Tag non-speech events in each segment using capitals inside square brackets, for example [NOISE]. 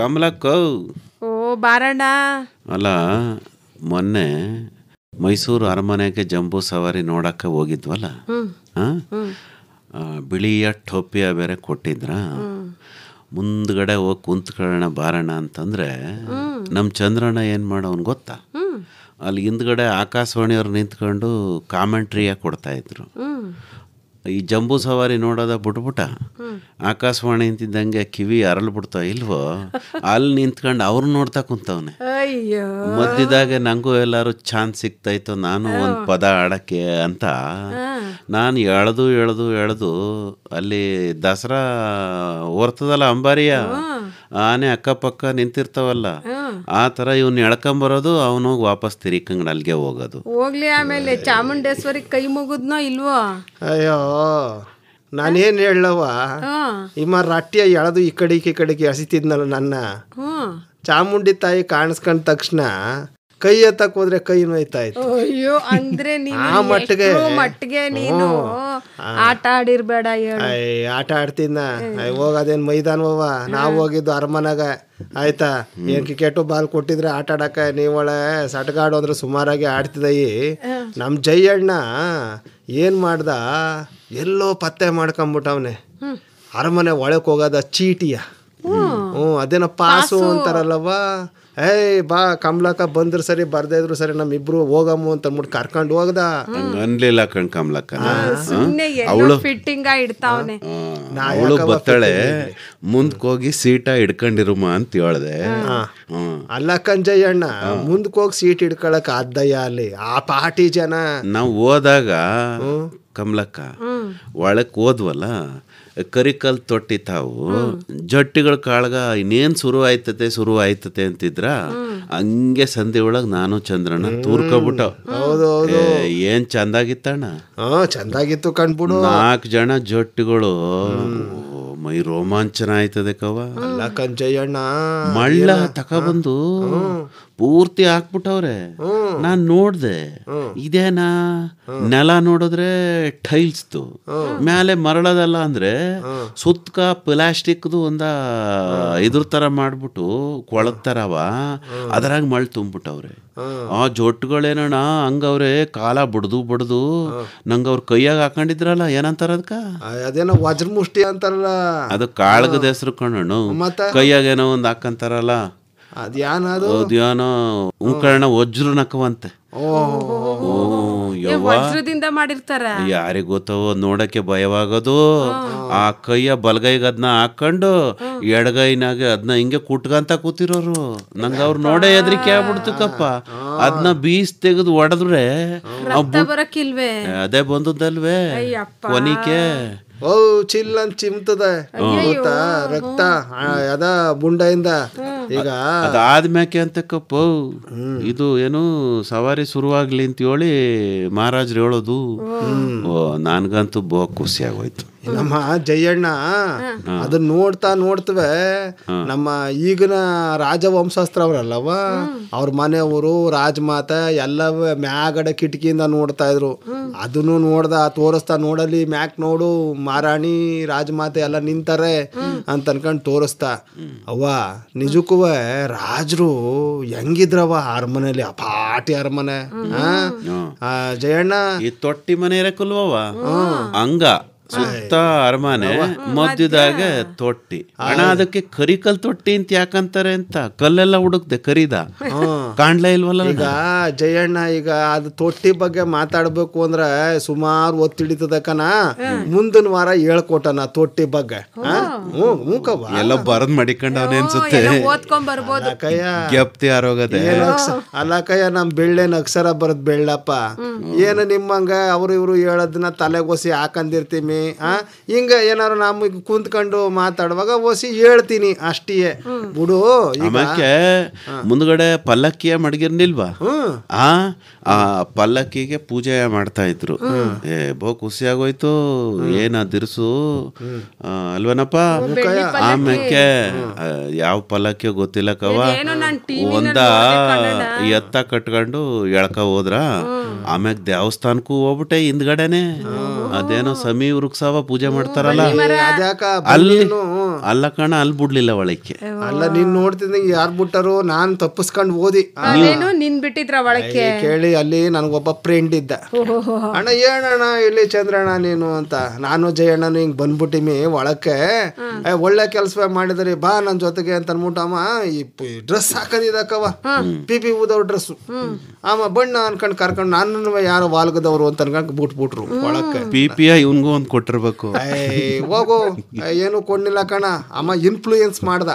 ಕಮಲಕ್ಕ ಓ ಬಾರಣ್ಣ ಅಲ್ಲ ಮೊನ್ನೆ ಮೈಸೂರು ಅರಮನೆಗೆ ಜಂಬೂ ಸವಾರಿ ನೋಡಕ್ಕ ಹೋಗಿದ್ವಲ್ಲ ಬಿಳಿಯ ಟೋಪಿಯ ಬೇರೆ ಕೊಟ್ಟಿದ್ರ ಮುಂದ್ಗಡೆ ಹೋಗಿ ಕುಂತ್ಕೊಳ್ಳೋಣ ಬಾರಣ ಅಂತಂದ್ರೆ ನಮ್ಮ ಚಂದ್ರಣ್ಣ ಏನು ಮಾಡೋನ್ ಗೊತ್ತಾ ಅಲ್ಲಿ ಹಿಂದ್ಗಡೆ ಆಕಾಶವಾಣಿಯವ್ರು ನಿಂತ್ಕೊಂಡು ಕಾಮೆಂಟ್ರಿಯ ಕೊಡ್ತಾ ಇದ್ರು ಈ ಜಂಬೂ ಸವಾರಿ ನೋಡೋದ ಬಿಟ್ಬಿಟ್ಟ ಆಕಾಶವಾಣಿ ಅಂತಿದ್ದಂಗೆ ಕಿವಿ ಬಿಡ್ತಾವ ಇಲ್ವೋ ಅಲ್ಲಿ ನಿಂತ್ಕೊಂಡು ಅವ್ರು ನೋಡ್ತಾ ಕುಂತವ್ನೆ ಮದ್ದಿದಾಗ ನಂಗೂ ಎಲ್ಲಾರು ಚಾನ್ಸ್ ಸಿಗ್ತಾಯಿತ್ತು ನಾನು ಒಂದು ಪದ ಆಡಕ್ಕೆ ಅಂತ ನಾನು ಎಳ್ದು ಎಳ್ದು ಎಳ್ದು ಅಲ್ಲಿ ದಸರಾ ಓರ್ತದಲ್ಲ ಅಂಬಾರಿಯ ಆನೆ ಅಕ್ಕಪಕ್ಕ ನಿಂತಿರ್ತಾವಲ್ಲ ಆ ಥರ ಇವ್ನ ಎಳ್ಕೊಂಬರೋದು ಅವನು ವಾಪಸ್ ತಿರಿಕಂಗ್ ಅಲ್ಲಿಗೆ ಹೋಗೋದು ಹೋಗ್ಲಿ ಆಮೇಲೆ ಚಾಮುಂಡೇಶ್ವರಿ ಕೈ ಮುಗಿದ್ನೋ ಇಲ್ವೋ ಅಯ್ಯೋ ನಾನೇನ್ ಹೇಳವ ಇಮ್ಮ ರಾಟ್ಯ ಎಳದು ಈ ಕಡೆಗೆ ಈ ಕಡೆಗೆ ಹಸಿತಿದ್ನಲ್ಲ ನನ್ನ ಚಾಮುಂಡಿ ತಾಯಿ ಕಾಣಿಸ್ಕೊಂಡ ತಕ್ಷಣ ಕೈ ಎತ್ತಕ್ ಹೋದ್ರೆ ಕೈ ನೋಯ್ತಾ ಅಯ್ಯೋ ಅಂದ್ರೆ [LAUGHS] ಆ ಮಟ್ಟಿಗೆ ಮಟ್ಟಿಗೆ ನೀನು ಆಟ ಆಡಿರ್ಬೇಡ ಆಟ ಆಡ್ತಿದ್ನ ಹೋಗದೇನ್ ಮೈದಾನ ಹೋವ ನಾವ್ ಹೋಗಿದ್ದು ಅರಮನಾಗ ಆಯ್ತಾ ಏನ್ ಕ್ರಿಕೆಟ್ ಬಾಲ್ ಕೊಟ್ಟಿದ್ರೆ ಆಟ ಆಡಕ ನೀವಳ ಸಟಗಾಡು ಅಂದ್ರೆ ಸುಮಾರಾಗಿ ಆಡ್ತಿದಯಿ ನಮ್ ಜೈ ಅಣ್ಣ ಏನ್ ಮಾಡ್ದ ಎಲ್ಲೋ ಪತ್ತೆ ಮಾಡ್ಕೊಂಬಿಟ್ಟವನೆ ಅರಮನೆ ಒಳಕ್ ಹೋಗೋದ ಚೀಟಿಯ ಹ್ಞೂ ಅದೇನೋ ಪಾಸು ಅಂತಾರಲ್ಲವ ಏಯ್ ಬಾ ಕಮಲಾಕ ಬಂದ್ರು ಸರಿ ಬರ್ದೇ ಇದ್ರು ಸರಿ ಇಬ್ರು ಹೋಗಮ್ಮ ಅಂತ ಅಂದ್ಬಿಟ್ಟು ಕರ್ಕೊಂಡು ಹೋಗ್ದ ಅನ್ಲಿಲ್ಲ ಕಣ್ ಕಮಲಕ್ಕ ಅವಳು ಇಡ್ತಾವನೆ ಅವಳು ಬತ್ತಳೆ ಮುಂದ್ಕೋಗಿ ಸೀಟ ಇಡ್ಕೊಂಡಿರುಮ ಅಂತ ಹೇಳ್ದೆ ಅಲ್ಲ ಕಂಜಯ್ಯ ಅಣ್ಣ ಮುಂದ್ಕೋಗಿ ಸೀಟ್ ಇಡ್ಕೊಳಕ್ ಆದ್ದಯ್ಯ ಅಲ್ಲಿ ಆ ಪಾರ್ಟಿ ಜನ ನಾವು ಹೋದಾಗ ಕಮಲಕ್ಕ ಒಳಕ್ಕೆ ಹೋದ್ವಲ್ಲ ಕರಿಕಲ್ ತೊಟ್ಟಿ ತಾವು ಜಟ್ಟಿಗಳ ಕಾಳಗ ಇನ್ನೇನು ಶುರು ಆಯ್ತತೆ ಶುರು ಆಯ್ತತೆ ಅಂತಿದ್ರ ಹಂಗೆ ಸಂಧಿ ಒಳಗೆ ನಾನು ಚಂದ್ರನ ತೂರ್ಕೊಬಿಟ್ಟ ಏನ್ ಚಂದಾಗಿತ್ತಣ್ಣ ಚಂದಾಗಿತ್ತು ಕಣ್ಬಿಡು ನಾಲ್ಕು ಜನ ಜಟ್ಟಿಗಳು ಮೈ ರೋಮಾಂಚನ ಆಯ್ತದೆ ಕವ ಕಂಚಯ್ಯಣ್ಣ ಮಳ್ಳ ತಕ ಬಂದು ಪೂರ್ತಿ ಹಾಕ್ಬಿಟ್ಟವ್ರೆ ನಾನ್ ನೋಡ್ದೆ ಇದೇನಾ ನೆಲ ನೋಡಿದ್ರೆ ಟೈಲ್ಸ್ದು ಮೇಲೆ ಮರಳದಲ್ಲ ಅಂದ್ರೆ ಸುತ್ತಕ ಪ್ಲಾಸ್ಟಿಕ್ದು ಒಂದ ಇದ್ರ ತರ ಮಾಡ್ಬಿಟ್ಟು ಕೊಳದ ಥರವ ಅದರಾಗ ಮಳೆ ತುಂಬಿಬಿಟ್ಟವ್ರೆ ಆ ಜೊಟ್ಟುಗಳೇನಣ್ಣ ಹಂಗವ್ರೆ ಕಾಲ ಬಡ್ದು ಬಡ್ದು ನಂಗೆ ಅವ್ರ ಕೈಯಾಗ ಹಾಕೊಂಡಿದ್ರಲ್ಲ ಏನಂತಾರ ಅದಕ್ಕ ಅದೇನೋ ವಜ್ರಮುಷ್ಟಿ ಅಂತಾರಲ್ಲ ಅದು ಕಾಳಗದ ಹೆಸರು ಕಣ್ಣು ಕೈಯಾಗ ಏನೋ ಒಂದು ಹಾಕಂತಾರಲ್ಲ ಧ್ಯಾನ ಅದು ಧ್ಯಾನ ಓಂಕರಣ ವಜ್ರನಕವಂತೆ ವಜ್ರದಿಂದ ಮಾಡಿರ್ತಾರ ಯಾರಿಗೆ ಗೊತ್ತವೋ ನೋಡಕ್ಕೆ ಭಯವಾಗೋದು ಆ ಕೈಯ ಬಲಗೈಗೆ ಅದನ್ನ ಹಾಕೊಂಡು ಎಡಗೈನಾಗ ಅದನ್ನ ಹಿಂಗೆ ಕುಟ್ಕಂತ ಕೂತಿರೋರು ನಂಗೆ ಅವ್ರು ನೋಡೇ ಹೆದರಿಕೆ ಆಗ್ಬಿಡ್ತಕ್ಕಪ್ಪ ಅದನ್ನ ಬೀಸ್ ತೆಗೆದು ಒಡೆದ್ರೆ ಅದೇ ಬಂದದ್ದಲ್ವೇ ಕೊನಿಕೆ ಓ ಚಿಲ್ ಅಂತ ಚಿಮ್ತದ ರಕ್ತ ಅದ ಬುಂಡೆಯಿಂದ ಈಗ ಅದಾದ್ಮ್ಯಾಕೆ ಅಂತ ಇದು ಏನು ಸವಾರಿ ಶುರುವಾಗ್ಲಿ ಅಂತ ಹೇಳಿ ಮಹಾರಾಜ್ರು ಹೇಳೋದು ನನ್ಗಂತೂ ಬೋ ಖುಷಿ ಆಗೋಯ್ತು ನಮ್ಮ ಜಯಣ್ಣ ಅದನ್ನ ನೋಡ್ತಾ ನೋಡ್ತವೆ ನಮ್ಮ ಈಗಿನ ವಂಶಸ್ತ್ರ ಅವ್ರಲ್ಲವ ಅವ್ರ ಮನೆಯವರು ರಾಜಮಾತ ಎಲ್ಲ ಮ್ಯಾಗಡೆ ಕಿಟಕಿಯಿಂದ ನೋಡ್ತಾ ಇದ್ರು ಅದನ್ನು ನೋಡ್ದ ತೋರಿಸ್ತಾ ನೋಡಲಿ ಮ್ಯಾಕ್ ನೋಡು ಮಾರಾಣಿ ರಾಜಮಾತೆ ಎಲ್ಲ ನಿಂತಾರೆ ಅಂತ ಅನ್ಕೊಂಡು ತೋರಿಸ್ತಾ ಅವ್ವ ನಿಜಕ್ಕೂ ರಾಜರು ಹೆಂಗಿದ್ರವ ಅರಮನೆಯಲ್ಲಿ ಅಪಾಟಿ ಅರಮನೆ ಜಯಣ್ಣ ಈ ತೊಟ್ಟಿ ಮನೆ ಇರಕಲ್ವವ ಹಂಗ ಸುತ್ತ ಅರಮನೆ ಮದ್ಯದಾಗ ತೊಟ್ಟಿ ಹಣ ಅದಕ್ಕೆ ಕರಿ ಕರಿಕಲ್ ತೊಟ್ಟಿ ಅಂತ ಯಾಕಂತಾರೆ ಅಂತ ಕಲ್ಲೆಲ್ಲ ಹುಡುಕ್ದೆ ಕರೀದ ಕಾಣ್ಲೇ ಇಲ್ವಲ್ಲ ಈಗ ಜಯಣ್ಣ ಈಗ ಅದು ತೊಟ್ಟಿ ಬಗ್ಗೆ ಮಾತಾಡ್ಬೇಕು ಅಂದ್ರೆ ಸುಮಾರು ಒತ್ತಿಡಿತದಕ್ಕನ ಮುಂದಿನ ವಾರ ಹೇಳ್ಕೊಟ್ಟನ ತೊಟ್ಟಿ ಬಗ್ಗೆ ಎಲ್ಲ ಬರದ್ ಮಡಿಕೊಂಡವನೇ ಅನ್ಸುತ್ತೆ ಗೆಪ್ತಿ ಆರೋಗದೆ ಕಯ್ಯ ನಮ್ ಬೆಳ್ಳೆನ ಅಕ್ಷರ ಬರದ್ ಬೆಳ್ಳಪ್ಪ ಏನು ನಿಮ್ಮಂಗ ಅವ್ರು ಇವ್ರು ಹೇಳೋದನ್ನ ತಲೆಗೋಸಿ ಹಾಕಂದಿರ್ತೀವಿ ಮಾಡ್ತೀನಿ ಹಿಂಗೆ ಏನಾರು ನಮ್ಮ ಕುಂತ್ಕೊಂಡು ಮಾತಾಡುವಾಗ ಓಸಿ ಹೇಳ್ತೀನಿ ಅಷ್ಟೇ ಬಿಡು ಮುಂದ್ಗಡೆ ಪಲ್ಲಕ್ಕಿಯ ಮಡಗಿರ್ನಿಲ್ವಾ ಆ ಪಲ್ಲಕ್ಕಿಗೆ ಪೂಜೆ ಮಾಡ್ತಾ ಇದ್ರು ಏ ಬಹು ಖುಷಿ ಆಗೋಯ್ತು ಏನ ದಿರ್ಸು ಅಲ್ವನಪ್ಪ ಆಮ್ಯಾಕೆ ಯಾವ ಪಲ್ಲಕ್ಕಿ ಗೊತ್ತಿಲ್ಲ ಕವ ಒಂದ ಎತ್ತ ಕಟ್ಕೊಂಡು ಎಳ್ಕ ಹೋದ್ರ ಆಮ್ಯಾಗ ದೇವಸ್ಥಾನಕ್ಕೂ ಹೋಗ್ಬಿಟ್ಟೆ ಹಿಂದ್ಗಡೆನೆ ಅದೇನೋ ಸಮೀ ವೃಕ್ಷಾವ ಪೂಜೆ ಮಾಡ್ತಾರಲ್ಲ ಅಲ್ಲಿ ಅಲ್ಲ ಕಣ ಅಲ್ಲಿ ಬಿಡ್ಲಿಲ್ಲ ಒಳಕ್ಕೆ ಅಲ್ಲ ನೀನ್ ನೋಡ್ತಿದ್ದ ಯಾರು ಬಿಟ್ಟರು ನಾನ್ ತಪ್ಪಿಸ್ಕೊಂಡು ಓದಿ ನಿನ್ ಬಿಟ್ಟಿದ್ರ ಒಳಕ್ಕೆ ಕೇಳಿ ಅಲ್ಲಿ ನನಗೊಬ್ಬ ಫ್ರೆಂಡ್ ಇದ್ದ ಅಣ್ಣ ಏನಣ್ಣ ಇಲ್ಲಿ ಚಂದ್ರಣ್ಣ ನೀನು ಅಂತ ನಾನು ಜಯಣ್ಣನು ಹಿಂಗ್ ಬಂದ್ಬಿಟ್ಟಿಮಿ ಒಳಕ್ಕೆ ಒಳ್ಳೆ ಕೆಲಸ ಮಾಡಿದ್ರಿ ಬಾ ನನ್ ಜೊತೆಗೆ ಅಂತ ಅನ್ಬಿಟ್ಟು ಈ ಡ್ರೆಸ್ ಹಾಕದಿದಕ್ಕವ ಪಿ ಪಿ ಊದವ್ ಡ್ರೆಸ್ ಆಮ ಬಣ್ಣ ಅನ್ಕೊಂಡ್ ಕರ್ಕೊಂಡು ನಾನು ಯಾರು ವಾಲ್ಗದವ್ರು ಅಂತ ಅನ್ಕೊಂಡ್ ಬಿಟ್ರು ಒಳಕ್ಕೆ ಪಿ ಪಿ ಇವನ್ಗೂ ಒಂದ್ ಕೊಟ್ಟಿರ್ಬೇಕು ಹೋಗು ಏನು ಕೊಂಡಿಲ್ಲ ಕಣ ಅಮ್ಮ ಇನ್ಫ್ಲೂಯೆನ್ಸ್ ಮಾಡ್ದ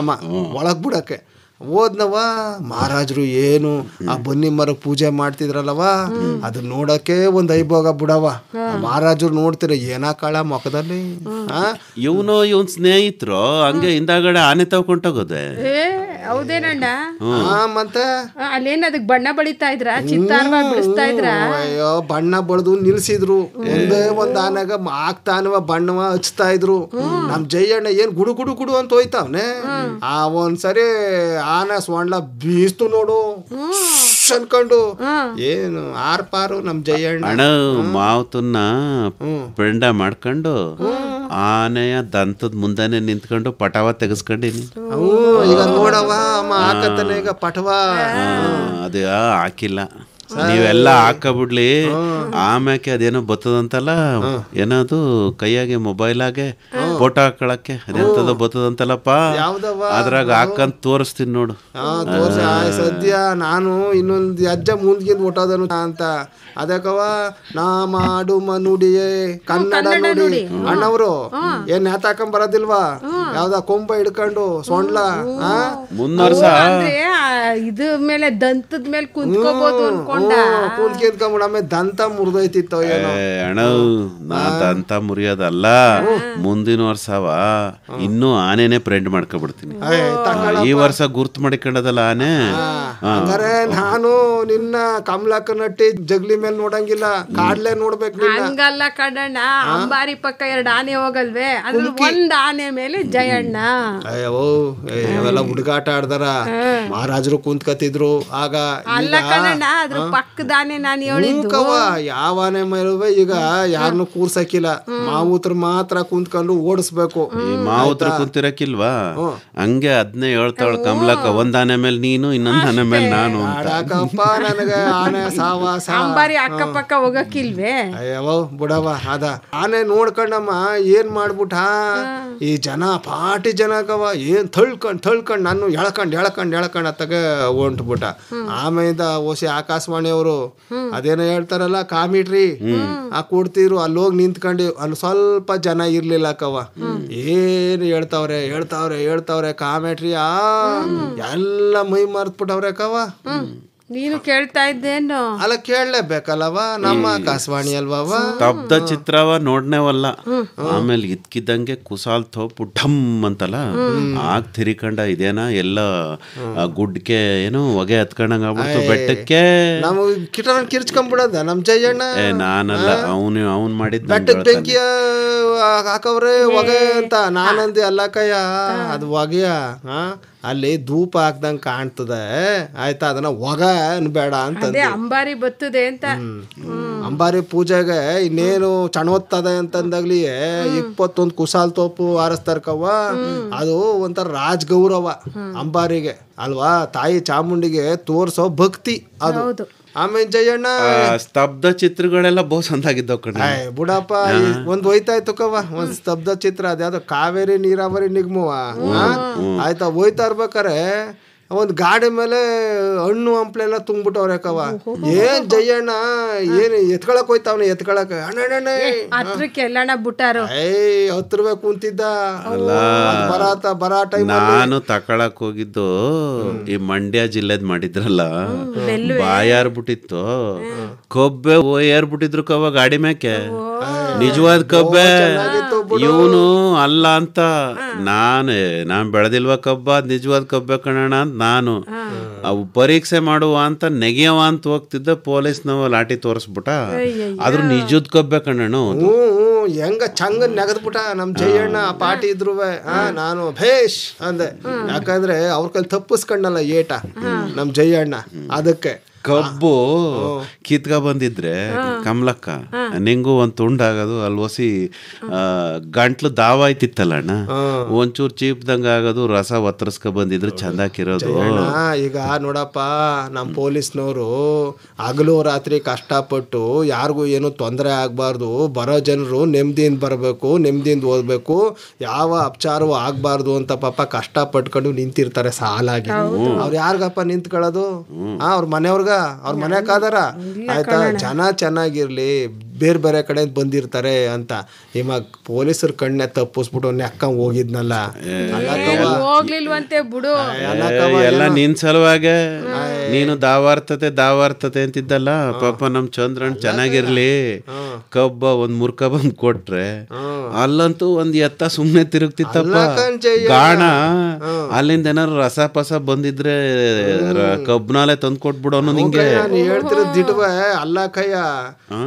ಅಮ್ಮ ಒಳಗ್ ಬಿಡಕ್ಕೆ ಓದ್ನವ ಮಹಾರಾಜರು ಏನು ಆ ಬನ್ನಿ ಮರ ಪೂಜೆ ಮಾಡ್ತಿದ್ರಲ್ಲವ ಅದನ್ನ ನೋಡಕ್ಕೆ ಒಂದ್ ಐಭೋಗ ಬಿಡವ ಮಹಾರಾಜರು ನೋಡ್ತೀರ ಏನಾ ಕಾಳ ಮೊಕದಲ್ಲಿ ಇವನು ಇವನ್ ಸ್ನೇಹಿತರು ಹಂಗೆ ಹಿಂದಾಗಡೆ ಆನೆ ತಗೊಂಡೋಗೋದೆ ಹೌದೇನಣ್ಣ ಮತ್ತೆ ಅಲ್ಲೇನ ಅದಕ್ಕೆ ಬಣ್ಣ ಬಳಿತಾ ಇದ್ರ ಬಿಡಿಸ್ತಾ ಇದ್ರ ಅಯ್ಯೋ ಬಣ್ಣ ಬಳದು ನಿಲ್ಸಿದ್ರು ಒಂದೇ ಒಂದ್ ಆನೆಗ ಆಗ್ತಾನವ ಬಣ್ಣವ ಹಚ್ತಾ ಇದ್ರು ನಮ್ ಅಣ್ಣ ಏನ್ ಗುಡು ಗುಡು ಗುಡು ಅಂತ ಹೋಯ್ತಾವ್ನೆ ಆ ಒಂದ್ಸರಿ ಆನೆ ಸ್ವಾಂಡ್ಲ ಬೀಸ್ತು ನೋಡು ಅನ್ಕೊಂಡು ಏನು ಆರ್ ಪಾರು ನಮ್ ಜಯಣ್ಣ ಮಾವತನ್ನ ಪೆಂಡ ಮಾಡ್ಕೊಂಡು ಆನೆಯ ದಂತದ ಮುಂದಾನೆ ನಿಂತ್ಕೊಂಡು ಪಟವ ತೆಗಿಸ್ಕೊಂಡಿನಿ ಈಗ ನೋಡವ ಈಗ ಪಟವ ಅದು ಹಾಕಿಲ್ಲ ನೀವೆಲ್ಲ ಹಾಕಬಿಡ್ಲಿ ಆಮ್ಯಾಕೆ ಅದೇನೋ ಬತ್ತದಂತಲ್ಲ ಏನದು ಕೈಯಾಗೆ ಮೊಬೈಲಾಗೆ ಫೋಟೋ ಹಾಕೊಳಕ್ಕೆ ಅದೆಂತದೋ ಬರ್ತದಂತಲ್ಲಪ್ಪ ಅದ್ರಾಗ ಹಾಕಂತ ತೋರಿಸ್ತೀನಿ ನೋಡು ಸದ್ಯ ನಾನು ಇನ್ನೊಂದು ಅಜ್ಜ ಮುಂದ್ಗಿಂದ ಓಟೋದನು ಅಂತ ಅದಕ್ಕವ ನಾ ಮಾಡು ನುಡಿಯೇ ಕನ್ನಡ ನೋಡಿ ಅಣ್ಣವ್ರು ಏನ್ ಹಾಕೊಂಡ್ ಬರೋದಿಲ್ವಾ ಯಾವ್ದ ಕೊಂಬ ಹಿಡ್ಕೊಂಡು ಸೊಂಡ್ಲ ಇದ ಮೇಲೆ ದಂತದ ಮೇಲೆ ಕುಂತ್ಕೊಂಡ್ ಆಮೇಲೆ ದಂತ ಮುರಿದೋಯ್ತಿತ್ತು ಏನೋ ನಾ ದಂತ ಮುರಿಯೋದಲ್ಲ ಮುಂದಿನ ವರ್ಷವ ಇನ್ನೂ ಆನೆನೆ ಪ್ರಿಂಟ್ ಮಾಡ್ಕೊಬಿಡ್ತೀನಿ ಈ ವರ್ಷ ಗುರ್ತು ಮಾಡಿಕೊಂಡದಲ್ಲ ಆನೆ ನಾನು ನಿನ್ನ ಕಮಲಕ್ಕ ನಟ್ಟಿ ಜಗ್ಲಿ ಮೇಲೆ ನೋಡಂಗಿಲ್ಲ ಕಾಡ್ಲೆ ನೋಡ್ಬೇಕು ಹಂಗಲ್ಲ ಕಡಣ್ಣ ಅಂಬಾರಿ ಪಕ್ಕ ಎರಡು ಆನೆ ಹೋಗಲ್ವೇ ಅದ್ರ ಒಂದ್ ಆನೆ ಮೇಲೆ ಜಯಣ್ಣ ಅಯ್ಯೋ ಹುಡುಗಾಟ ಆಡ್ದಾರ ಮಹಾರಾಜರು ಕುಂತ್ಕತಿದ್ರು ಆಗ ಅಲ್ಲ ಕಣಣ್ಣ ಅದ್ರ ಪಕ್ಕದ ಆನೆ ನಾನು ಹೇಳಿದ್ದು ಯಾವ ಆನೆ ಮೇಲೆ ಈಗ ಯಾರನ್ನು ಕೂರ್ಸಕ್ಕಿಲ್ಲ ಮಾವುತ್ರ ಮಾತ್ರ ಕುಂತ್ಕೊಂಡು ಓಡ್ ಓಡಿಸ್ಬೇಕು ಮಾವುತ್ರ ಕುಂತಿರಕ್ಕಿಲ್ವಾ ಹಂಗೆ ಅದ್ನೆ ಹೇಳ್ತಾಳ ಕಮಲಕ್ಕ ಒಂದ್ ಆನೆ ಮೇಲೆ ನೀನು ಇನ್ನೊಂದ್ ಆನೆ ಮೇಲೆ ನಾನು ನನಗ ಆನೆ ಸಾವ ಸಾಂಬಾರಿ ಅಕ್ಕಪಕ್ಕ ಹೋಗಕ್ಕಿಲ್ವೇ ಬುಡವ ಅದ ಆನೆ ನೋಡ್ಕೊಂಡಮ್ಮ ಏನ್ ಮಾಡ್ಬಿಟ್ಟ ಈ ಜನ ಪಾಟಿ ಜನಕವ ಏನ್ ತಳ್ಕೊಂಡ್ ತಳ್ಕೊಂಡ್ ನಾನು ಎಳ್ಕೊಂಡ್ ಎಳ್ಕೊಂಡ್ ಎಳ್ಕೊಂಡ್ ಅತ್ತಗ ಹೊಂಟ್ಬಿಟ್ಟ ಆಮೇಲೆ ಓಸಿ ಆಕಾಶವಾಣಿ ಅವರು ಅದೇನೋ ಹೇಳ್ತಾರಲ್ಲ ಕಾಮಿಟ್ರಿ ಆ ಕೊಡ್ತಿರು ಅಲ್ಲಿ ಹೋಗಿ ನಿಂತ್ಕೊಂಡು ಅಲ್ಲಿ ಸ್ವಲ್ಪ ಜನ ಇರ್ಲಿಲ್ಲ ಕವ ಏನು ಹೇಳ್ತಾವ್ರೆ ಹೇಳ್ತಾವ್ರೆ ಹೇಳ್ತಾವ್ರೆ ಕಾಮೆಟ್ರಿಯಾ ಎಲ್ಲ ಮೈ ಮರ್ತ್ಬಿಟ್ಟವ್ರೆ ಕವ ನೀನು ಕೇಳ್ತಾ ಇದ್ದೇನು ಅಲ್ಲ ಕೇಳಲೇಬೇಕಲ್ಲವ ನಮ್ಮ ಆಕಾಶವಾಣಿ ಅಲ್ವಾ ತಬ್ದ ಚಿತ್ರವ ನೋಡ್ನೇವಲ್ಲ ಆಮೇಲೆ ಇದ್ಕಿದ್ದಂಗೆ ಕುಸಾಲ್ ಥೋ ಢಮ್ ಅಂತಲ್ಲ ಆಗ ತಿರಿಕಂಡ ಇದೇನಾ ಎಲ್ಲ ಗುಡ್ಕೆ ಏನು ಹೊಗೆ ಹತ್ಕೊಂಡಂಗ ಆಗ್ಬಿಡ್ತು ಬೆಟ್ಟಕ್ಕೆ ನಾವು ಕಿಟನ ಕಿರ್ಚ್ಕೊಂಡ್ಬಿಡದ ನಮ್ಮ ಜಯಣ್ಣ ಏ ನಾನಲ್ಲ ಅವನು ಅವನ್ ಮಾಡಿದ ಬೆಟ್ಟದ ಬೆಂಕಿ ಹಾಕವ್ರೆ ಹೊಗೆ ಅಂತ ನಾನಂದಿ ಅಲ್ಲ ಕಯ್ಯ ಅದು ಹೊಗೆಯ ಹಾ ಅಲ್ಲಿ ಧೂಪ ಹಾಕ್ದಂಗೆ ಕಾಣ್ತದೆ ಆಯ್ತಾ ಅದನ್ನ ಹೊಗ ಬೇಡ ಅಂತ ಅಂಬಾರಿ ಬತ್ತದೆ ಅಂತ ಅಂಬಾರಿ ಪೂಜೆಗೆ ಇನ್ನೇನು ಚಣೋತ್ತದ ಅಂತಂದಾಗ್ಲಿ ಇಪ್ಪತ್ತೊಂದು ಕುಸಾಲ್ ತೋಪು ಹಾರಿಸ್ತಾರ್ಕವ್ವ ಅದು ಒಂಥರ ರಾಜ್ ಗೌರವ ಅಂಬಾರಿಗೆ ಅಲ್ವಾ ತಾಯಿ ಚಾಮುಂಡಿಗೆ ತೋರ್ಸೋ ಭಕ್ತಿ ಅದು ಆಮೇಲೆ ಜಯಣ್ಣ ಸ್ತಬ್ಧ ಚಿತ್ರಗಳೆಲ್ಲ ಬಹು ಸಂದಾಗಿದ್ದವು ಕಣ ಬುಡಪ್ಪ ಒಂದ್ ಹೋಯ್ತಾ ಇತ್ತು ಕವ ಒಂದ್ ಸ್ತಬ್ಧ ಚಿತ್ರ ಅದ್ಯಾವ್ದು ಕಾವೇರಿ ನೀರಾವರಿ ನಿಗಮವ ಆಯ್ತಾ ಹೋಯ್ತಾ ಇರ್ಬೇಕಾರೆ ಒಂದು ಗಾಡಿ ಮೇಲೆ ಹಣ್ಣು ಹಂಪ್ಲೆಲ್ಲ ಅವ್ರ ಯಾಕವ ಏನ್ ಜಯಣ್ಣ ಏನ್ ಎತ್ಕೊಳಕ್ ಹೋಯ್ತಾವ್ನ ಎತ್ಕೊಳಕ್ ಅಣ್ಣ ಬಿಟ್ಟಾರು ಏಯ್ ಹತ್ತು ರೂಪಾಯಿ ಕುಂತಿದ್ದ ಬರಾತ ಬರಾಟ ನಾನು ತಕೊಳಕ್ ಹೋಗಿದ್ದು ಈ ಮಂಡ್ಯ ಜಿಲ್ಲೆದ್ ಮಾಡಿದ್ರಲ್ಲ ಬಿಟ್ಟಿತ್ತು ಕೊಬ್ಬೆ ಬಿಟ್ಟಿದ್ರು ಕವ ಗಾಡಿ ಮೇಕೆ ನಿಜವಾದ ಕಬ್ಬೆ ಇವನು ಅಲ್ಲ ಅಂತ ನಾನು ನಾನ್ ಬೆಳೆದಿಲ್ವ ಕಬ್ಬ ನಿಜವಾದ ಕಬ್ಬ ಕಣೋಣ ಅಂತ ನಾನು ಅವು ಪರೀಕ್ಷೆ ಮಾಡುವ ಅಂತ ನೆಗೆಯವ ಅಂತ ಹೋಗ್ತಿದ್ದ ಪೊಲೀಸ್ನವ ಲಾಠಿ ತೋರಿಸ್ಬಿಟ ಆದ್ರೂ ನಿಜದ ಕಬ್ಬೆ ಕಣ್ಣಣ್ಣ ಹೆಂಗ ಚಂಗ ನೆಗದ್ಬಿಟ ನಮ್ ಜಯಣ್ಣ ಅಣ್ಣ ಪಾಟಿ ಇದ್ರು ನಾನು ಭೇಷ್ ಅಂದೆ ಯಾಕಂದ್ರೆ ಅವ್ರ ಕೈಲಿ ತಪ್ಪಿಸ್ಕೊಂಡಲ್ಲ ಏಟ ನಮ್ ಜಯಣ್ಣ ಅದಕ್ಕೆ ಕಬ್ಬು ಕಿತ್ಕ ಬಂದಿದ್ರೆ ಕಮಲಕ್ಕ ನಿಂಗೂ ಒಂದು ತುಂಡಾಗೋದು ಅಲ್ಲಿ ಒಸಿ ಗಂಟ್ಲು ದಾವ ಆಯ್ತಿತ್ತಲ್ಲ ಅಣ್ಣ ಚೀಪ್ದಂಗ ಆಗೋದು ರಸ ಒತ್ತರಿಸ್ಕ ಬಂದಿದ್ರು ಚಂದಾಕಿರೋದು ಈಗ ನೋಡಪ್ಪ ನಮ್ಮ ಪೊಲೀಸ್ನವರು ಹಗಲು ರಾತ್ರಿ ಕಷ್ಟಪಟ್ಟು ಯಾರಿಗೂ ಏನು ತೊಂದರೆ ಆಗಬಾರ್ದು ಬರೋ ಜನರು ನೆಮ್ಮದಿಯಿಂದ ಬರಬೇಕು ನೆಮ್ಮದಿಯಿಂದ ಓದಬೇಕು ಯಾವ ಅಪಚಾರವೂ ಆಗಬಾರ್ದು ಅಂತ ಪಾಪ ಕಷ್ಟ ಪಟ್ಕೊಂಡು ನಿಂತಿರ್ತಾರೆ ಸಾಲಾಗಿ ಅವ್ರು ಯಾರಿಗಪ್ಪ ನಿಂತ್ಕೊಳ್ಳೋದು ಅವ್ರ ಮನೆಯವ್ರಿಗ ಅವ್ರ ಮನೆ ಕಾದಾರ ಆಯ್ತಾ ಜನ ಚೆನ್ನಾಗಿರ್ಲಿ ಬೇರೆ ಬೇರೆ ಕಡೆ ಬಂದಿರ್ತಾರೆ ಅಂತ ಇವಾಗ ಪೊಲೀಸರು ಕಣ್ಣೆ ತಪ್ಪಿಸ್ಬಿಟ್ಟು ಅವ್ನ ಅಕ್ಕ ಹೋಗಿದ್ನಲ್ಲ ಹೋಗ್ಲಿಲ್ವಂತೆ ಬಿಡು ಎಲ್ಲ ನಿನ್ ಸಲುವಾಗ ನೀನು ದಾವಾರ್ತತೆ ದಾವಾರ್ತತೆ ಅಂತಿದ್ದಲ್ಲ ಪಾಪ ನಮ್ ಚಂದ್ರನ್ ಚೆನ್ನಾಗಿರ್ಲಿ ಕಬ್ಬ ಒಂದ್ ಮುರ್ಕ ಬಂದ್ ಕೊಟ್ರೆ ಅಲ್ಲಂತೂ ಒಂದ್ ಎತ್ತ ಸುಮ್ನೆ ತಿರುಗ್ತಿತ್ತಪ್ಪ ಗಾಣ ಅಲ್ಲಿಂದ ಏನಾರು ರಸ ಪಸ ಬಂದಿದ್ರೆ ಕಬ್ನಾಲೆ ತಂದ್ ಕೊಟ್ಬಿಡೋನು ನಿಂಗೆ ಹೇಳ್ತಿರೋದಿಟ್ವೆ ಅಲ್ಲ ಕೈಯ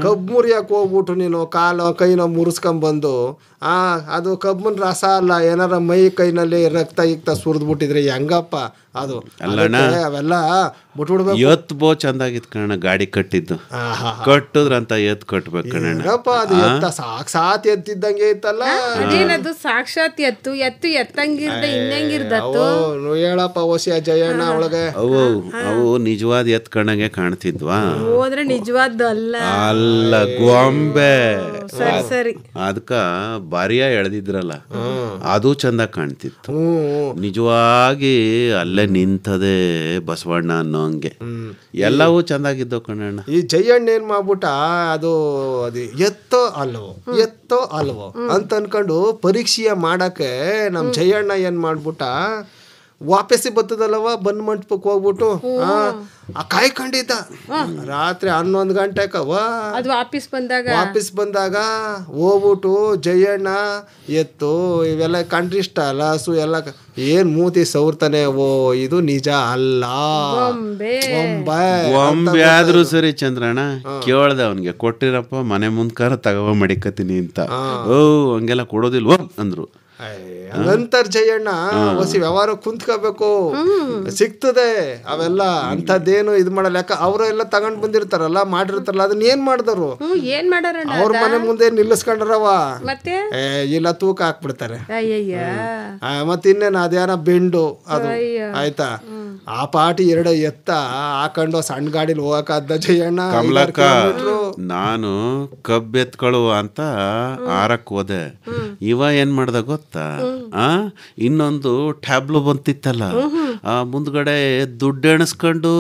ಕಬ್ ಮುರಿಯಕ್ ಹೋಗ್ಬಿಟ್ಟು ನೀನು ಕಾಲ ಕೈನ ಮುರ್ಸ್ಕೊಂಡ್ ಬಂದು ಆ ಅದು ಕಬ್ಬನ್ ರಸ ಅಲ್ಲ ಏನಾರ ಮೈ ಕೈನಲ್ಲಿ ರಕ್ತ ಇಕ್ತ ಬಿಟ್ಟಿದ್ರೆ ಹೆಂಗಪ್ಪ ಅದು ಅವೆಲ್ಲ ಬಿಟ್ಬಿಡ್ಬೇಕು ಬೋ ಚಂದಾಗಿತ್ತು ಕಣ ಗಾಡಿ ಕಟ್ಟಿದ್ದು ಕಟ್ಟುದ್ರಂತ ಎತ್ ಕಟ್ಬೇಕು ಕಣಪ್ಪ ಅದು ಎತ್ತ ಸಾಕ್ಷಾತ್ ಎತ್ತಿದ್ದಂಗೆ ಇತ್ತಲ್ಲ ಅದೇನದು ಸಾಕ್ಷಾತ್ ಎತ್ತು ಎತ್ತು ಎತ್ತಂಗಿರ್ದ ಓ ಹೇಳಪ್ಪ ಓಸಿಯ ಜಯಣ್ಣ ಒಳಗೆ ಅವು ಅವು ನಿಜವಾದ ಎತ್ ಕಣಂಗೆ ಕಾಣ್ತಿದ್ವಾ ಹೋದ್ರೆ ನಿಜವಾದ ಅಲ್ಲ ಅಲ್ಲ ಗೊಂಬೆ ಸರಿ ಸರಿ ಅದಕ್ಕ ಬಾರಿಯ ಎಳೆದಿದ್ರಲ್ಲ ಅದು ಚಂದ ಕಾಣ್ತಿತ್ತು ನಿಜವಾಗಿ ಅಲ್ಲೇ ನಿಂತದೆ ಬಸವಣ್ಣ ಅನ್ನೋ ಹಂಗೆ ಎಲ್ಲವೂ ಚೆಂದಾಗಿದ್ದವು ಕಣ್ಣಣ್ಣ ಈ ಜೈಯಣ್ಣ ಏನ್ ಮಾಡ್ಬಿಟ್ಟ ಅದು ಅದು ಎತ್ತೋ ಅಲ್ವೋ ಎತ್ತೋ ಅಲ್ವೋ ಅಂತ ಅನ್ಕೊಂಡು ಪರೀಕ್ಷೆಯ ಮಾಡಕ್ಕೆ ನಮ್ ಜೈಯಣ್ಣ ಏನ್ ಮಾಡ್ಬಿಟ್ಟ ವಾಪಸ್ ಬರ್ತದಲ್ಲವ ಬಂದ್ ಮಂಟಪಕ್ಕೆ ಹೋಗ್ಬಿಟ್ಟು ಆ ಕಾಯ್ಕೊಂಡಿದ್ದ ರಾತ್ರಿ ಹನ್ನೊಂದು ಗಂಟೆಕ ವಾಪಸ್ ಬಂದಾಗ ವಾಪಸ್ ಬಂದಾಗ ಹೋಗ್ಬಿಟ್ಟು ಜಯಣ್ಣ ಎತ್ತು ಇವೆಲ್ಲ ಕಂಡ್ರಿಷ್ಟ ಲಾಸು ಎಲ್ಲ ಏನ್ ಮೂತಿ ಸೌರ್ತಾನೆ ಓ ಇದು ನಿಜ ಅಲ್ಲ ಆದ್ರೂ ಸರಿ ಚಂದ್ರಣ್ಣ ಕೇಳ್ದ ಅವನ್ಗೆ ಕೊಟ್ಟಿರಪ್ಪ ಮನೆ ಮುಂದ್ಕಾರ ತಗೋ ಮಡಿಕತೀನಿ ಅಂತ ಓ ಹಂಗೆಲ್ಲ ಕೊಡೋದಿಲ್ವ ಅಂದ್ರು ಅನಂತರ್ ಜಯಣ್ಣ ಹೊಸಿ ವ್ಯವಹಾರ ಕುಂತ್ಕೋಬೇಕು ಸಿಗ್ತದೆ ಅವೆಲ್ಲ ಅಂತದೇನು ಇದ್ ಮಾಡಲ್ಲ ಯಾಕ ಅವ್ರು ಎಲ್ಲ ತಗೊಂಡ್ ಬಂದಿರ್ತಾರಲ್ಲ ಮಾಡಿರ್ತಾರಲ್ಲ ಅದನ್ನ ಏನ್ ಮಾಡಿದ್ರು ಏನ್ ಮಾಡ್ಯಾರ ಅವ್ರ ಮನೆ ಮುಂದೆ ನಿಲ್ಲಿಸ್ಕೊಂಡ್ರವ ಇಲ್ಲ ತೂಕ ಹಾಕ್ಬಿಡ್ತಾರೆ ಮತ್ತೆ ಇನ್ನೇನು ಅದೇನ ಬೆಂಡು ಅದು ಆಯ್ತಾ ಆ ಪಾಟಿ ಎರಡು ಎತ್ತ ಹಾಕೊಂಡು ಸಣ್ಣ ಗಾಡಿಲಿ ಹೋಗಕ್ಕಾದ ಜಯಣ್ಣ ನಾನು ಕಬ್ಬೆತ್ಕೊಳ್ಳುವ ಅಂತ ಆರಕ್ ಹೋದೆ ಇವ ಏನ್ ಮಾಡ್ದ ಗೊತ್ತ ಆ ಇನ್ನೊಂದು ಟ್ಯಾಬ್ಲು ಬಂತಿತ್ತಲ್ಲ ಆ ಮುಂದ್ಗಡೆ ದುಡ್ಡು ಎಣಸ್ಕೊಂಡು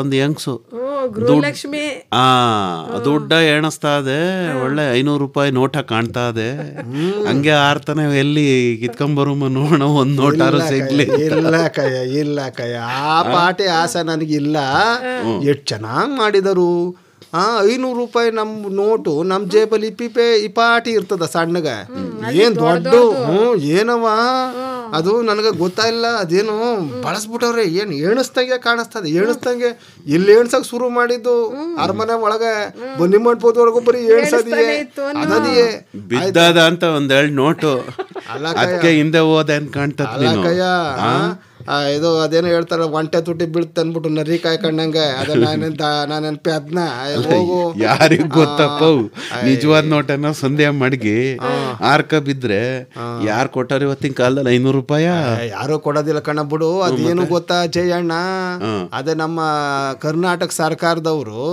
ಒಂದು ಲಕ್ಷ್ಮಿ ಆ ದುಡ್ಡ ಎಣಸ್ತಾ ಇದೆ ಒಳ್ಳೆ ಐನೂರು ರೂಪಾಯಿ ನೋಟ ಕಾಣ್ತಾ ಇದೆ ಹಂಗೆ ಆರ್ತಾನೆ ಎಲ್ಲಿ ಕಿತ್ಕೊಂಬರು ನೋಡೋಣ ಒಂದ್ ನೋಟ ಸಿಗ್ಲಿ ಇಲ್ಲ ಕಯ ಇಲ್ಲ ಕಯ ಆ ಪಾಟಿ ಆಸೆ ನನಗಿಲ್ಲ ಎಷ್ಟು ಚೆನ್ನಾಗಿ ಮಾಡಿದರು ಹಾ ಐನೂರು ರೂಪಾಯಿ ನಮ್ಮ ನೋಟು ನಮ್ ಜೇಬಲ್ಲಿ ಇಪ್ಪಿಪೆ ಇಪಾಟಿ ಇರ್ತದ ಸಣ್ಣಗೆ ಏನ್ ದೊಡ್ಡ ಹ್ಞೂ ಏನವ ಅದು ನನಗೆ ಇಲ್ಲ ಅದೇನು ಬಳಸ್ಬಿಟ್ಟವ್ರೆ ಏನು ಎಣಿಸ್ದಂಗೆ ಕಾಣಿಸ್ತದೆ ಎಣಿಸ್ದಂಗೆ ಇಲ್ಲಿ ಎಣ್ಸಕ್ಕೆ ಶುರು ಮಾಡಿದ್ದು ಅರಮನೆ ಒಳಗೆ ಬನ್ನಿ ಮಾಡ್ಬೋದವರೆಗೂ ಬರೀ ಎಣ್ಸದಿಯೇ ಅದದಿಯೇ ಬಿದ್ದದ ಅಂತ ಒಂದೆರಡು ನೋಟು ಅಲ್ಲ ಹಿಂದೆ ಹೋದೆ ಅಂತ ಕಾಣ್ತದೆ ಇದು ಅದೇನೋ ಹೇಳ್ತಾರೆ ಒಂಟೆ ತುಟ್ಟಿ ಬೀಳ್ತು ಅಂದ್ಬಿಟ್ಟು ನರಿ ಕಾಯ್ಕೊಂಡಂಗೆ ಅದ ಅದನ್ನ ಹೋಗೋ ಗೊತ್ತಪ್ಪ ನಿಜವಾದ ನೋಟನ ಸಂದೇಹ ಮಡಗಿ ಆರ್ಕ ಬಿದ್ರೆ ಯಾರು ಕೊಟ್ಟಾರ ಇವತ್ತಿನ ಕಾಲದಲ್ಲಿ ಐನೂರು ರೂಪಾಯ ಯಾರು ಕೊಡೋದಿಲ್ಲ ಕಣ್ಣ ಬಿಡು ಅದೇನು ಗೊತ್ತಾ ಅಣ್ಣ ಅದೇ ನಮ್ಮ ಕರ್ನಾಟಕ ಸರ್ಕಾರದವರು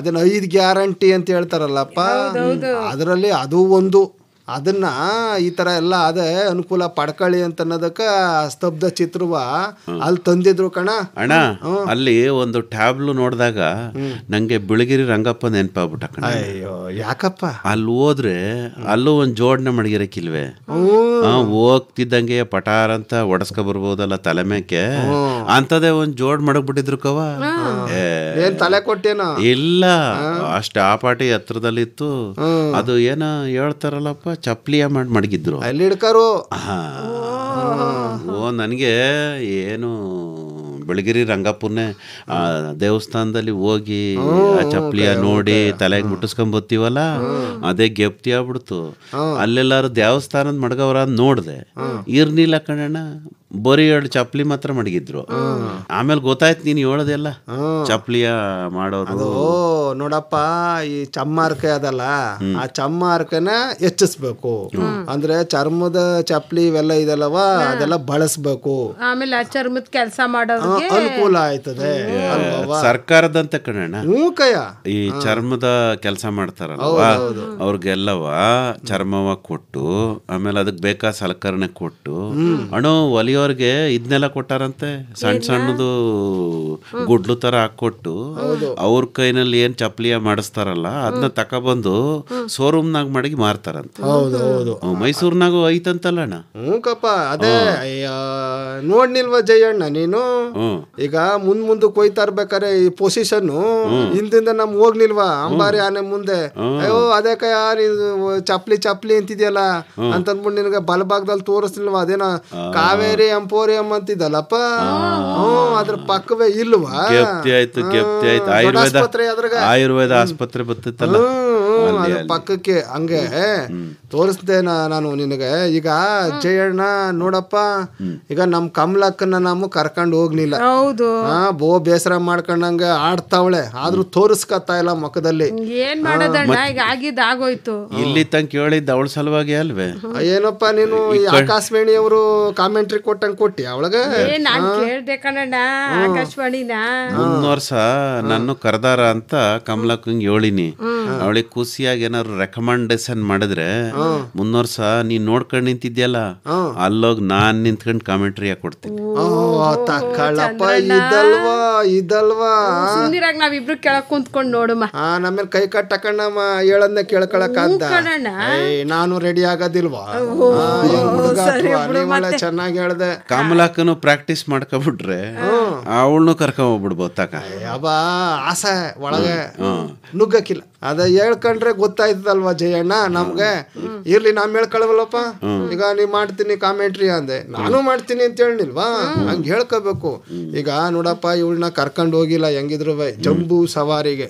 ಅದನ್ನ ಐದು ಗ್ಯಾರಂಟಿ ಅಂತ ಹೇಳ್ತಾರಲ್ಲಪ್ಪ ಅದರಲ್ಲಿ ಅದು ಒಂದು ಅದನ್ನ ಈ ತರ ಎಲ್ಲ ಅದೇ ಅನುಕೂಲ ಪಡ್ಕೊಳ್ಳಿ ಅಂತ ಅನ್ನೋದಕ್ಕೆ ಸ್ತಬ್ಧ ಚಿತ್ರವ ಅಲ್ಲಿ ತಂದಿದ್ರು ಕಣ ಅಣ್ಣ ಅಲ್ಲಿ ಒಂದು ಟ್ಯಾಬ್ಲು ನೋಡಿದಾಗ ನಂಗೆ ಬಿಳಗಿರಿ ರಂಗಪ್ಪ ನೆನಪಾಗ್ಬಿಟ್ಟ ಕಣ ಅಯ್ಯೋ ಯಾಕಪ್ಪ ಅಲ್ಲಿ ಹೋದ್ರೆ ಅಲ್ಲೂ ಜೋಡ್ನ ಮಡಗಿರ ಕಿಲ್ವೆ ಹೋಗ್ತಿದ್ದಂಗೆ ಪಟಾರ್ ಅಂತ ಒಡಸ್ಕ ಬರ್ಬೋದಲ್ಲ ತಲೆ ಮೇಕೆ ಅಂತದೇ ಒಂದು ಜೋಡ್ ಮಡಗ್ಬಿಟ್ಟಿದ್ರು ಕವ ಏನ್ ತಲೆ ಕೊಟ್ಟೇನ ಇಲ್ಲ ಅಷ್ಟೇ ಆ ಪಾಟಿ ಹತ್ರದಲ್ಲಿತ್ತು ಅದು ಏನೋ ಹೇಳ್ತಾರಲ್ಲಪ್ಪ ಚಪ್ಪಲಿಯ ಚಪ್ಲಿಯ ಮಾಡಿ ಮಡಗಿದ್ರು ಅಲ್ಲಿ ಹಿಡ್ಕಾರು ಓ ನನಗೆ ಏನು ಬೆಳಗಿರಿ ರಂಗಾಪುರನೇ ಆ ದೇವಸ್ಥಾನದಲ್ಲಿ ಹೋಗಿ ಆ ಚಪ್ಪಲಿಯ ನೋಡಿ ತಲೆಗೆ ಬರ್ತೀವಲ್ಲ ಅದೇ ಗೆಪ್ತಿ ಆಗ್ಬಿಡ್ತು ಅಲ್ಲೆಲ್ಲಾರು ದೇವಸ್ಥಾನದ ಮಡಗವ್ರ ನೋಡಿದೆ ಇರ್ನಿಲ್ಲ ಕಣಣ್ಣ ಬರೀ ಎರಡು ಚಪ್ಲಿ ಮಾತ್ರ ಮಡಗಿದ್ರು ಆಮೇಲೆ ಗೊತ್ತಾಯ್ತು ನೀನು ಹೇಳೋದೆಲ್ಲ ಚಪ್ಲಿಯ ಮಾಡೋದು ನೋಡಪ್ಪ ಈ ಚಮ್ಮಾರ್ಕೆ ಅದಲ್ಲ ಆ ಚಮ್ಮಾರ್ಕೆನ ಹೆಚ್ಚಿಸ್ಬೇಕು ಅಂದ್ರೆ ಚರ್ಮದ ಚಪ್ಲಿ ಇವೆಲ್ಲ ಇದೆಲ್ಲವ ಅದೆಲ್ಲ ಬಳಸ್ಬೇಕು ಆಮೇಲೆ ಆ ಚರ್ಮದ ಕೆಲಸ ಮಾಡೋದು ಅನುಕೂಲ ಆಯ್ತದೆ ಸರ್ಕಾರದಂತ ಕಣ ಈ ಚರ್ಮದ ಕೆಲಸ ಮಾಡ್ತಾರಲ್ಲ ಅವ್ರಿಗೆಲ್ಲವ ಚರ್ಮವ ಕೊಟ್ಟು ಆಮೇಲೆ ಅದಕ್ಕೆ ಬೇಕಾ ಸಲಕರಣೆ ಕೊಟ್ಟು ಅಣು ಒಲಿಯೋ ಅವ್ರಿಗೆ ಇದನ್ನೆಲ್ಲ ಕೊಟ್ಟಾರಂತೆ ಸಣ್ಣ ಸಣ್ಣದು ಗುಡ್ಲು ತರ ಹಾಕೊಟ್ಟು ಅವ್ರ ಕೈನಲ್ಲಿ ಏನ್ ಚಪ್ಲಿಯ ಮಾಡಿಸ್ತಾರಲ್ಲ ಅದನ್ನ ತಕೊಬಂದು ಶೋರೂಮ್ನಾಗ ಮಾಡಿ ಮಾರ್ತಾರಂತೆ ಮೈಸೂರ್ನಾಗು ಐತಂತಲ್ಲ ಹ್ಞೂಕಪ್ಪ ಅದೇ ನೋಡ್ನಿಲ್ವ ಜಯಣ್ಣ ನೀನು ಈಗ ಮುಂದ್ ಮುಂದಕ್ಕೆ ಕೊಯ್ತಾ ಇರ್ಬೇಕಾರೆ ಈ ಪೊಸಿಷನ್ ಹಿಂದಿಂದ ನಮ್ ಹೋಗ್ಲಿಲ್ವಾ ಅಂಬಾರಿ ಆನೆ ಮುಂದೆ ಅಯ್ಯೋ ಕೈ ಯಾರ ಚಪ್ಲಿ ಚಪ್ಲಿ ಅಂತಿದ್ಯಲ್ಲ ಅಂತಂದ್ಬಿಟ್ಟು ನಿನಗೆ ಬಲಭಾಗದಲ್ಲಿ ತೋರಿಸ್ಲಿಲ್ವಾ ಅದೇನ ಕಾವೇರಿ ಎಂಪೋರಿಯಂ ಅಂತಿದ್ದಲ್ಲಪ್ಪ ಹ್ಮ್ ಅದ್ರ ಪಕ್ಕವೇ ಇಲ್ವಾ ಆಯ್ತು ಆಯ್ತು ಆಯುರ್ವೇದ ಆಸ್ಪತ್ರೆ ಬರ್ತೈತಲ್ಲ ಅದು ಪಕ್ಕಕ್ಕೆ ಹಂಗೆ ತೋರಿಸ್ದೆ ನಾನು ನಿನಗೆ ಈಗ ಜಯಣ್ಣ ನೋಡಪ್ಪ ಈಗ ನಮ್ ಕಮಲಕ್ಕನ ನಾವು ಕರ್ಕೊಂಡು ಹೋಗ್ಲಿಲ್ಲ ಹೌದು ಬೋ ಬೇಸರ ಮಾಡ್ಕೊಂಡಂಗೆ ಆಡ್ತಾವಳೆ ಆದ್ರೂ ತೋರಿಸ್ಕತ್ತಾ ಇಲ್ಲ ಮುಖದಲ್ಲಿ ಏನ್ ಮಾಡೋದಣ್ಣ ಈಗ ಆಗಿದ್ ಆಗೋಯ್ತು ಇಲ್ಲಿ ತಂಕ ಕೇಳಿದ್ದ ಅವಳ ಸಲುವಾಗಿ ಅಲ್ವೇ ಏನಪ್ಪ ನೀನು ಆಕಾಶವಾಣಿ ಅವರು ಕಾಮೆಂಟ್ರಿ ಕೊಟ್ಟಂಗ ಕೊಟ್ಟಿ ಅವಳಗ ಆಕಾಶವಾಣಿನ ವರ್ಷ ನಾನು ಕರ್ದಾರ ಅಂತ ಕಮಲಕ್ಕಂಗ್ ಹೇಳಿನಿ ಅವಳಿಗೆ ಖುಷಿಯಾಗಿ ಏನಾದ್ರು ರೆಕಮೆಂಡೇಶನ್ ಮಾಡಿದ್ರೆ ಮುನ್ನೂರ್ ಸಹ ನೀನ್ ನೋಡ್ಕೊಂಡ್ ನಿಂತಿದ್ಯಲ್ಲ ಅಲ್ಲೋಗ್ ನಾನ್ ನಿಂತ್ಕೊಂಡ್ ಕಾಮೆಂಟ್ರಿ ಕೊಡ್ತೀನಿ ಇದಲ್ವಾ ನಾವಿಬ್ರು ನೋಡಮ್ಮ ನಮ್ಮೇಲೆ ಕೈ ಕಟ್ಟಕಣ್ಣಮ್ಮ ಹೇಳದ್ನ ಕೇಳ್ಕೊಳಕ ನಾನು ರೆಡಿ ಆಗೋದಿಲ್ವಾ ಚೆನ್ನಾಗಿ ಹೇಳ್ದೆ ಕಮಲಾಕನು ಪ್ರಾಕ್ಟೀಸ್ ಮಾಡ್ಕೊಬಿಟ್ರೆ ಅವಳನ್ನು ಕರ್ಕೊಂಡ್ ಹೋಗ್ಬಿಡ್ಬೋದು ತಕ ಅಬ್ಬಾ ಆಸೆ ಒಳಗೆ ನುಗ್ಗಕ್ಕಿಲ್ಲ ಅದ ಹೇಳ್ಕೊಂಡ್ರೆ ಗೊತ್ತಾಯ್ತದಲ್ವ ಜಯಣ್ಣ ನಮ್ಗೆ ಇರ್ಲಿ ನಾ ಹೇಳ್ಕೊಳವಲ್ಲಪ್ಪ ಈಗ ನೀ ಮಾಡ್ತೀನಿ ಕಾಮೆಂಟ್ರಿ ಅಂದೆ ನಾನು ಮಾಡ್ತೀನಿ ಅಂತ ಹೇಳಿಲ್ವಾ ಹಂಗ ಹೇಳ್ಕೋಬೇಕು ಈಗ ನೋಡಪ್ಪ ಇವಳನ್ನ ಕರ್ಕೊಂಡು ಹೋಗಿಲ್ಲ ಹೆಂಗಿದ್ರು ಬೈ ಜಂಬೂ ಸವಾರಿಗೆ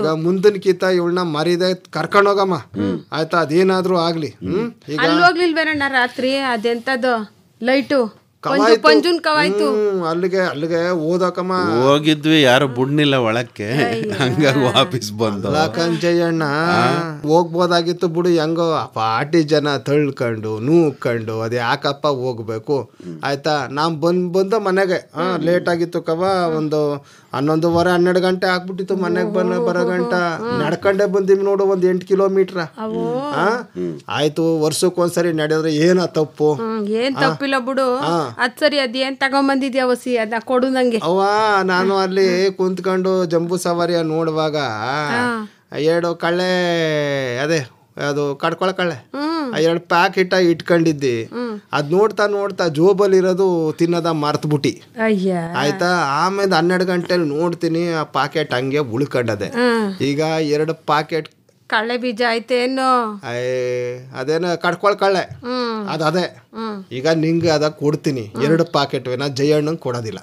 ಈಗ ಮುಂದಿನ ಕಿತ್ತ ಇವಳನ್ನ ಮರಿದೆ ಕರ್ಕೊಂಡು ಹೋಗಮ್ಮ ಆಯ್ತಾ ಅದೇನಾದ್ರೂ ಆಗ್ಲಿ ಹ್ಮ್ ಈಗ ರಾತ್ರಿ ಅದೆಂತದ್ದು ಲೈಟು ಅಲ್ಲಿಗೆ ಅಲ್ಲಿಗೆ ಓದಕಮ್ಮ ಹೋಗಿದ್ವಿ ಯಾರು ಬುಡ್ನಿಲ್ಲ ಒಳಕ್ಕೆ ಹಂಗ ವಾಪಸ್ ಬಂದ ಕಂಚಯ್ಯಣ್ಣ ಹೋಗ್ಬೋದಾಗಿತ್ತು ಬುಡು ಹೆಂಗೋ ಪಾಟಿ ಜನ ತಳ್ಕೊಂಡು ನೂಕೊಂಡು ಅದೇ ಯಾಕಪ್ಪ ಹೋಗ್ಬೇಕು ಆಯ್ತಾ ನಾನ್ ಬಂದ್ ಬಂದ ಮನೆಗೆ ಹಾ ಲೇಟ್ ಆಗಿತ್ತು ಕವ ಒಂದು ಹನ್ನೊಂದುವರೆ ಹನ್ನೆರಡು ಗಂಟೆ ಆಗ್ಬಿಟ್ಟಿತ್ತು ಮನೆಗೆ ಬಂದ ಬರೋ ಗಂಟ ನಡ್ಕೊಂಡೇ ಬಂದಿವಿ ನೋಡು ಒಂದ್ ಎಂಟು ಕಿಲೋಮೀಟ್ರ ಆಯ್ತು ವರ್ಷಕ್ಕೊಂದ್ಸರಿ ನಡೆದ್ರೆ ಏನ ತಪ್ಪು ಏನ್ ತಪ್ಪಿಲ್ಲ ಬಿಡು ಅದ್ ಸರಿ ಅದೇನ್ ತಗೊಂಬಂದಿದ್ಯಾ ಕೊಡು ನಂಗೆ ಅವ್ವ ನಾನು ಅಲ್ಲಿ ಕುಂತ್ಕೊಂಡು ಜಂಬೂ ಸವಾರಿಯ ನೋಡುವಾಗ ಎರಡು ಕಳೆ ಅದೇ ಅದು ಕಡ್ಕೊಳ ಕಳ್ಳೆ ಎರಡು ಪ್ಯಾಕೆಟ್ ಇಟ್ಕೊಂಡಿದ್ದಿ ಅದ್ ನೋಡ್ತಾ ನೋಡ್ತಾ ಜೋಬಲ್ಲಿ ಇರೋದು ತಿನ್ನದ ಬಿಟ್ಟಿ ಆಯ್ತಾ ಆಮೇಲೆ ಹನ್ನೆರಡು ಗಂಟೆಲಿ ನೋಡ್ತೀನಿ ಆ ಪಾಕೆಟ್ ಹಂಗೆ ಉಳ್ಕೊಂಡದೆ ಈಗ ಎರಡು ಪಾಕೆಟ್ ಕಳ್ಳೆ ಬೀಜ ಆಯ್ತೇನು ಅದೇನು ಕಡ್ಕೊಳ್ ಕಳ್ಳೆ ಅದೇ ಈಗ ನಿಂಗೆ ಅದ ಕೊಡ್ತೀನಿ ಎರಡು ಪಾಕೆಟ್ ವೇನ ಜೈ ಹಣ್ಣು ಕೊಡೋದಿಲ್ಲ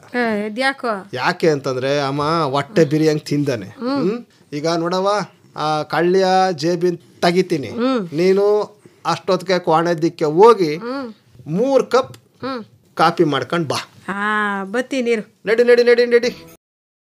ಯಾಕೆ ಅಂತಂದ್ರೆ ಅಮ್ಮ ಹೊಟ್ಟೆ ಬಿರಿಯಂಗ್ ತಿಂದಾನೆ ಈಗ ನೋಡವ ಆ ಕಳ್ಳಿಯ ಜೇಬಿನ್ ತೆಗಿತೀನಿ ನೀನು ಅಷ್ಟೊತ್ತಿಗೆ ದಿಕ್ಕೆ ಹೋಗಿ ಮೂರ್ ಕಪ್ ಕಾಫಿ ಮಾಡ್ಕೊಂಡ್ ಬಾ ಬತ್ತಿ ನೀರು ನಡಿ ನಡಿ ನಡಿ ನಡಿ